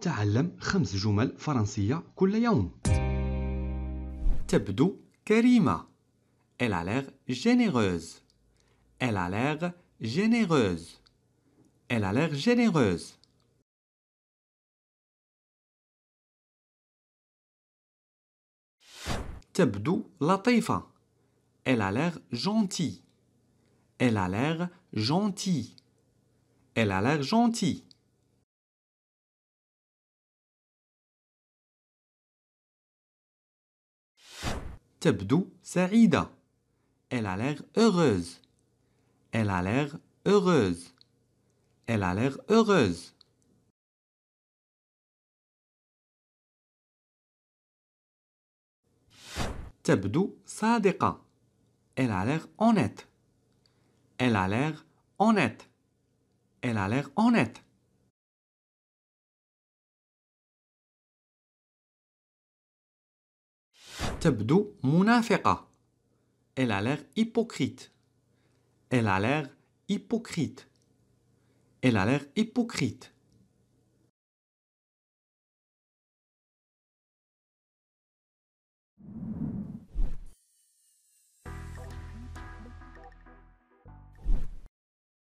تعلم خمس جمل فرنسية كل يوم. تبدو Elle a l'air généreuse. Elle a l'air généreuse. Elle a l'air généreuse. تبدو لطيفة. Elle a l'air gentille. Elle a l'air gentille. Elle a l'air gentille. تبدو سعيدة. Elle a l'air heureuse. Elle a l'air heureuse. Elle a l'air heureuse. تبدو صادقة. Elle a l'air honnête. Elle a l'air honnête. Elle a l'air honnête. Elle a l'air hypocrite. Elle a l'air hypocrite. Elle a l'air hypocrite.